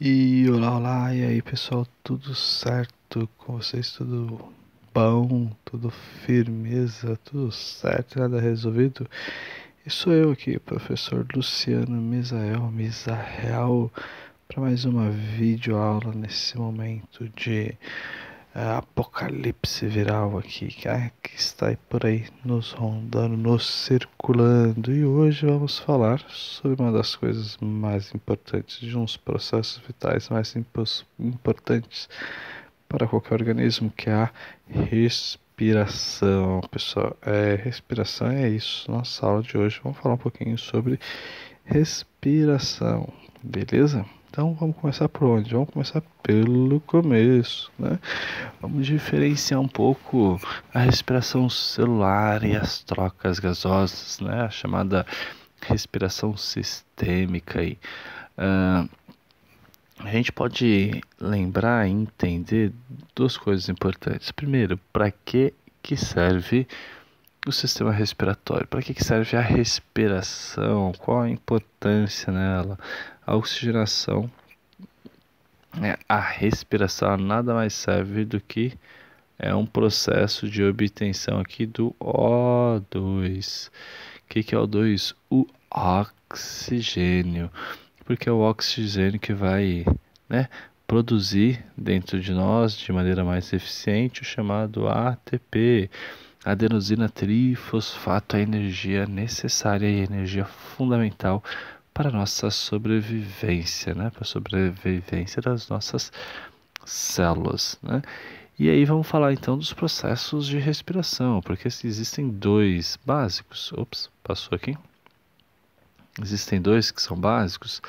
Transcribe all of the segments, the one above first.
E olá, olá, e aí pessoal, tudo certo com vocês? Tudo bom? Tudo firmeza? Tudo certo? Nada resolvido? E sou eu aqui, professor Luciano Misael, Misael, para mais uma videoaula nesse momento de é apocalipse viral aqui que, que está por aí nos rondando, nos circulando. E hoje vamos falar sobre uma das coisas mais importantes, de uns processos vitais mais importantes para qualquer organismo, que é a respiração. Pessoal, é, respiração é isso. Nossa aula de hoje vamos falar um pouquinho sobre respiração, beleza? Então vamos começar por onde? Vamos começar pelo começo, né? Vamos diferenciar um pouco a respiração celular e as trocas gasosas, né? A chamada respiração sistêmica aí. Uh, a gente pode lembrar e entender duas coisas importantes. Primeiro, para que que serve o sistema respiratório. Para que, serve a respiração? Qual a importância nela? A oxigenação, né? a respiração nada mais serve do que é um processo de obtenção aqui do O2. O que, que é O2? O oxigênio, porque é o oxigênio que vai né, produzir dentro de nós de maneira mais eficiente o chamado ATP adenosina trifosfato é a energia necessária e a energia fundamental para a nossa sobrevivência, né? para a sobrevivência das nossas células. Né? E aí vamos falar então dos processos de respiração, porque existem dois básicos. Ops, passou aqui. Existem dois que são básicos: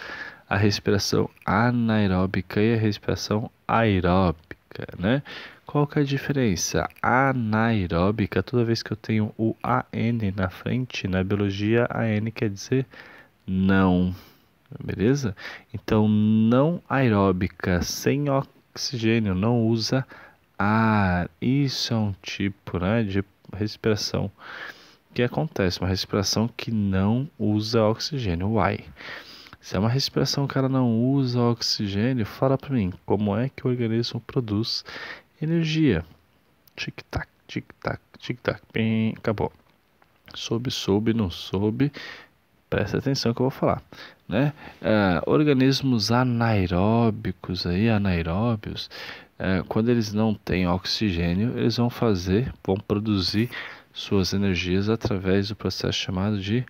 a respiração anaeróbica e a respiração aeróbica né? Qual que é a diferença? Anaeróbica, toda vez que eu tenho o AN na frente, na biologia, AN quer dizer não, beleza? Então, não aeróbica, sem oxigênio, não usa ar. Isso é um tipo né, de respiração que acontece, uma respiração que não usa oxigênio, Uai. Se é uma respiração o cara não usa oxigênio, fala para mim, como é que o organismo produz energia? Tic-tac, tic-tac, tic-tac, bem, acabou. Soube, soube, não soube, presta atenção que eu vou falar, né? Uh, organismos anaeróbicos aí, anaeróbios, uh, quando eles não têm oxigênio, eles vão fazer, vão produzir suas energias através do processo chamado de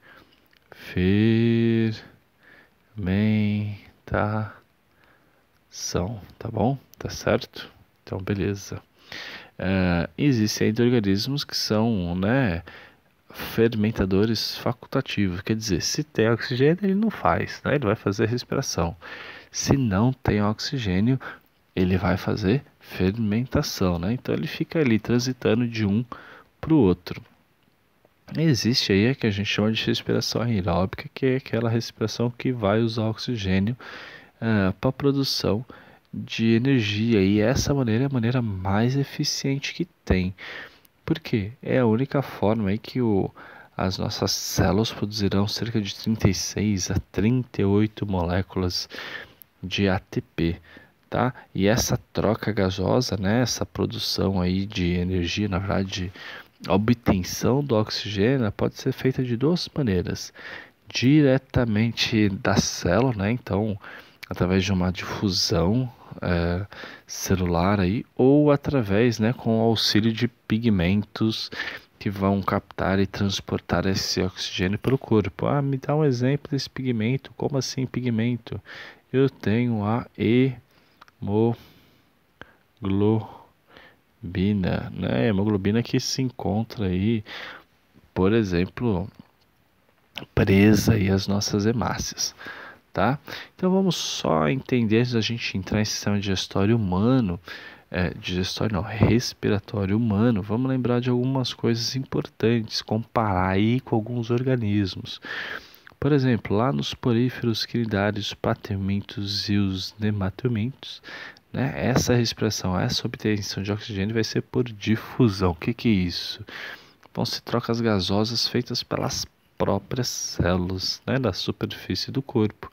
fer fermentação, tá. tá bom? Tá certo? Então, beleza. Uh, existem ainda organismos que são, né, fermentadores facultativos, quer dizer, se tem oxigênio, ele não faz, né? Ele vai fazer respiração. Se não tem oxigênio, ele vai fazer fermentação, né? Então ele fica ali transitando de um para o outro existe aí a que a gente chama de respiração aeróbica, que é aquela respiração que vai usar oxigênio uh, ah, para produção de energia. E essa maneira é a maneira mais eficiente que tem. porque É a única forma aí que o, as nossas células produzirão cerca de 36 a 38 moléculas de ATP. Tá? E essa troca gasosa, né, essa produção aí de energia, na verdade, de, obtenção do oxigênio pode ser feita de duas maneiras: diretamente da célula, né? então através de uma difusão é, celular aí, ou através, né, com o auxílio de pigmentos que vão captar e transportar esse oxigênio para o corpo. Ah, me dá um exemplo desse pigmento. Como assim pigmento? Eu tenho a hemoglobina hemoglobina, né? É hemoglobina que se encontra aí, por exemplo, presa aí as nossas hemácias, tá? Então vamos só entender antes da gente entrar em sistema digestório humano, é, digestório não, respiratório humano, vamos lembrar de algumas coisas importantes, comparar aí com alguns organismos. Por exemplo, lá nos poríferos quinidários, patementos e os nematelmintos, né? Essa respiração, essa obtenção de oxigênio vai ser por difusão. O que, que é isso? Vão se trocas gasosas feitas pelas próprias células né? da superfície do corpo.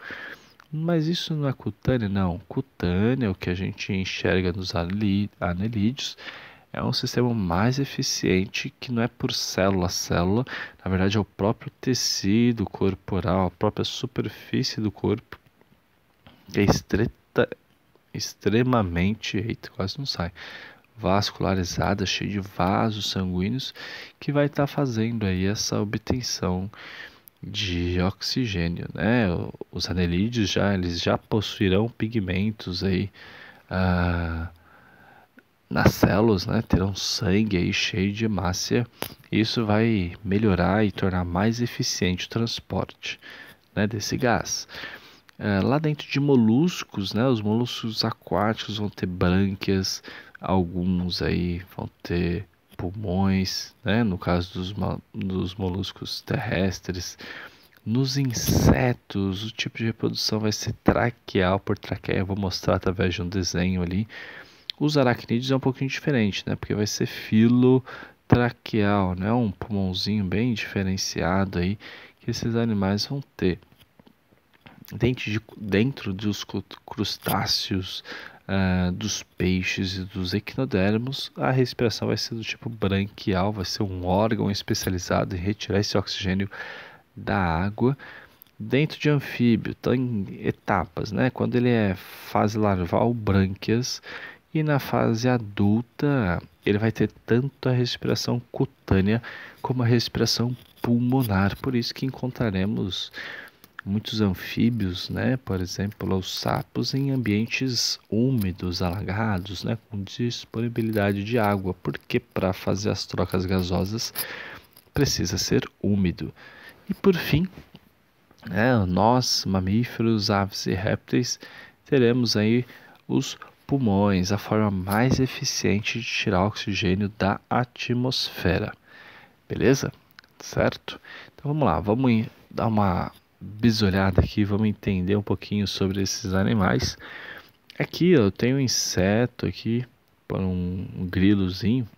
Mas isso não é cutânea, não. Cutânea, é o que a gente enxerga nos anelídeos, é um sistema mais eficiente que não é por célula a célula, na verdade é o próprio tecido corporal, a própria superfície do corpo, que é estreita, extremamente, eita, quase não sai, vascularizada, cheia de vasos sanguíneos, que vai estar tá fazendo aí essa obtenção de oxigênio, né? Os anelídeos já eles já possuirão pigmentos aí ah, nas células, né? Terão sangue aí cheio de hemácia. Isso vai melhorar e tornar mais eficiente o transporte, né? Desse gás. É, lá dentro de moluscos, né, os moluscos aquáticos vão ter brânquias, alguns aí vão ter pulmões, né, no caso dos, dos moluscos terrestres. Nos insetos, o tipo de reprodução vai ser traqueal por traqueia, eu vou mostrar através de um desenho ali. Os aracnídeos é um pouquinho diferente, né? Porque vai ser filo traqueal, né? Um pulmãozinho bem diferenciado aí que esses animais vão ter dentro, de, dentro dos crustáceos, uh, dos peixes e dos equinodermos, a respiração vai ser do tipo branquial, vai ser um órgão especializado em retirar esse oxigênio da água. Dentro de anfíbio, tem então, etapas, né? Quando ele é fase larval, brânquias, e na fase adulta, ele vai ter tanto a respiração cutânea como a respiração pulmonar. Por isso que encontraremos muitos anfíbios, né, por exemplo, os sapos em ambientes úmidos, alagados, né, com disponibilidade de água, porque para fazer as trocas gasosas precisa ser úmido. E por fim, né, nós, mamíferos, aves e répteis, teremos aí os pulmões, a forma mais eficiente de tirar oxigênio da atmosfera. Beleza? Certo? Então vamos lá, vamos dar uma bisolhada aqui, vamos entender um pouquinho sobre esses animais. Aqui eu tenho um inseto aqui, um, um grilozinho,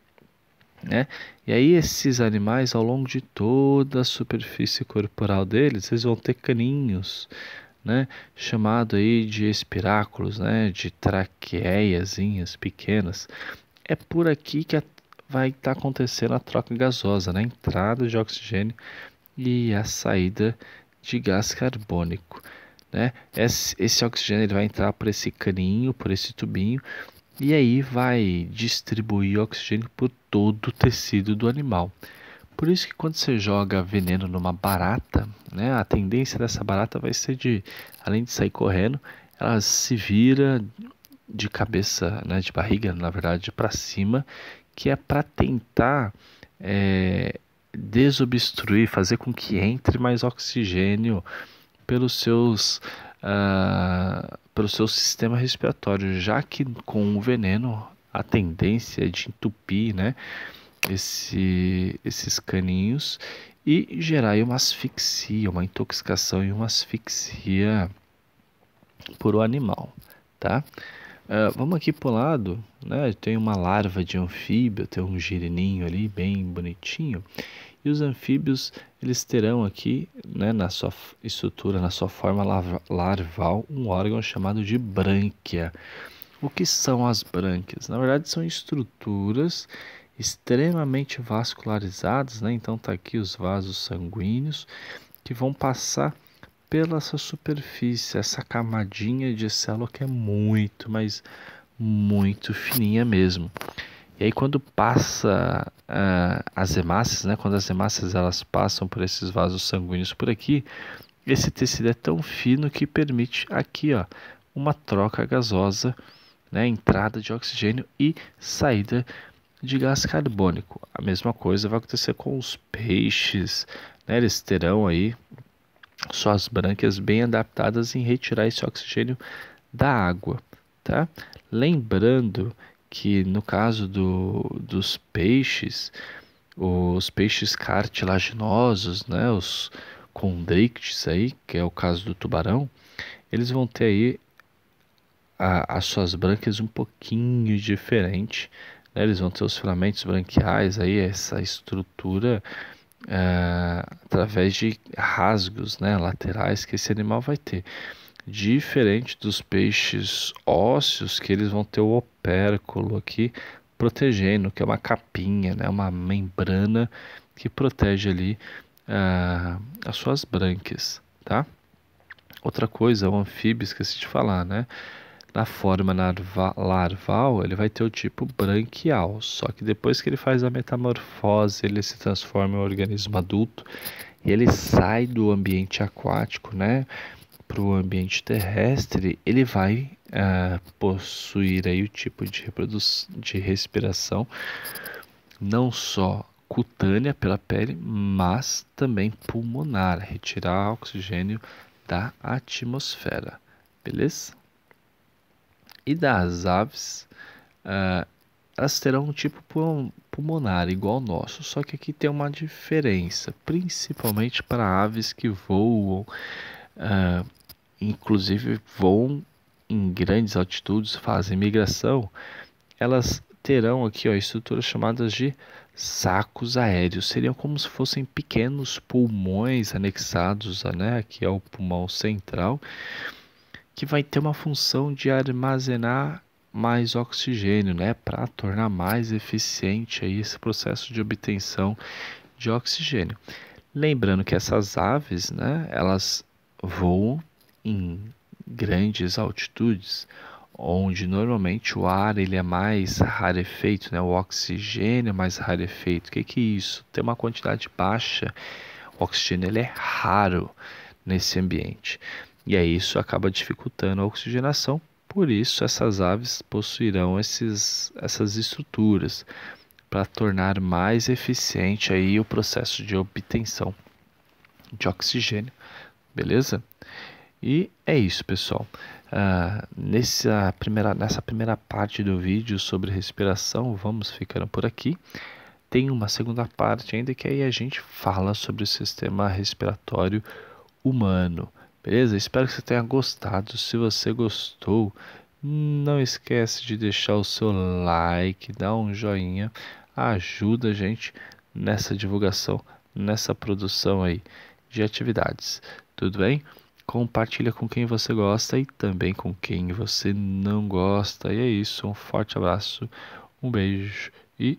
né? E aí esses animais ao longo de toda a superfície corporal deles, eles vão ter caninhos, né? Chamado aí de espiráculos, né? De traqueiazinhas pequenas. É por aqui que a, vai estar tá acontecendo a troca gasosa, né? A entrada de oxigênio e a saída de de gás carbônico. Né? Esse, esse oxigênio ele vai entrar por esse caninho, por esse tubinho, e aí vai distribuir oxigênio por todo o tecido do animal. Por isso que quando você joga veneno numa barata, né, a tendência dessa barata vai ser de, além de sair correndo, ela se vira de cabeça, né, de barriga, na verdade, para cima, que é para tentar é, desobstruir, fazer com que entre mais oxigênio pelos seus, uh, pelo seu sistema respiratório, já que com o veneno a tendência é de entupir né, esse, esses caninhos e gerar uma asfixia, uma intoxicação e uma asfixia por o animal, tá? Uh, vamos aqui pro lado, né? Tem uma larva de anfíbio, tem um girininho ali bem bonitinho. E os anfíbios, eles terão aqui, né, na sua estrutura, na sua forma larval, um órgão chamado de brânquia. O que são as brânquias? Na verdade, são estruturas extremamente vascularizadas, né? Então tá aqui os vasos sanguíneos que vão passar pela essa superfície, essa camadinha de célula que é muito, mas muito fininha mesmo. E aí quando passa uh, as hemácias, né, quando as hemácias elas passam por esses vasos sanguíneos por aqui, esse tecido é tão fino que permite aqui, ó, uma troca gasosa, né, entrada de oxigênio e saída de gás carbônico. A mesma coisa vai acontecer com os peixes, né, eles terão aí suas brânquias bem adaptadas em retirar esse oxigênio da água, tá? Lembrando que no caso do, dos peixes, os peixes cartilaginosos, né, os condrictes aí, que é o caso do tubarão, eles vão ter aí a, as suas brânquias um pouquinho diferente, né? eles vão ter os filamentos branquiais aí, essa estrutura ah, através de rasgos né, laterais que esse animal vai ter. Diferente dos peixes ósseos, que eles vão ter o opérculo aqui protegendo, que é uma capinha, né, uma membrana que protege ali ah, as suas brânquias, tá? Outra coisa, o anfíbio, esqueci de falar, né? Na forma larval, ele vai ter o tipo branquial, só que depois que ele faz a metamorfose, ele se transforma em um organismo adulto e ele sai do ambiente aquático, né? para o ambiente terrestre, ele vai uh, possuir aí o tipo de, de respiração não só cutânea pela pele, mas também pulmonar, retirar oxigênio da atmosfera, beleza? e das aves, uh, elas terão um tipo pulmonar igual ao nosso, só que aqui tem uma diferença, principalmente para aves que voam, uh, inclusive voam em grandes altitudes, fazem migração, elas terão aqui ó, estruturas chamadas de sacos aéreos. Seriam como se fossem pequenos pulmões anexados, né? Aqui ao pulmão central que vai ter uma função de armazenar mais oxigênio, né, para tornar mais eficiente aí esse processo de obtenção de oxigênio. Lembrando que essas aves, né, elas voam em grandes altitudes, onde normalmente o ar ele é mais rarefeito, né, o oxigênio é mais rarefeito. O que, que é isso? Tem uma quantidade baixa, o oxigênio ele é raro nesse ambiente. E aí isso acaba dificultando a oxigenação, por isso essas aves possuirão esses, essas estruturas para tornar mais eficiente aí o processo de obtenção de oxigênio, beleza? E é isso, pessoal. Uh, nessa, primeira, nessa primeira parte do vídeo sobre respiração, vamos ficando por aqui. Tem uma segunda parte ainda que aí a gente fala sobre o sistema respiratório humano. Beleza? Espero que você tenha gostado. Se você gostou, não esquece de deixar o seu like, dar um joinha, ajuda a gente nessa divulgação, nessa produção aí de atividades. Tudo bem? Compartilha com quem você gosta e também com quem você não gosta. E é isso, um forte abraço, um beijo e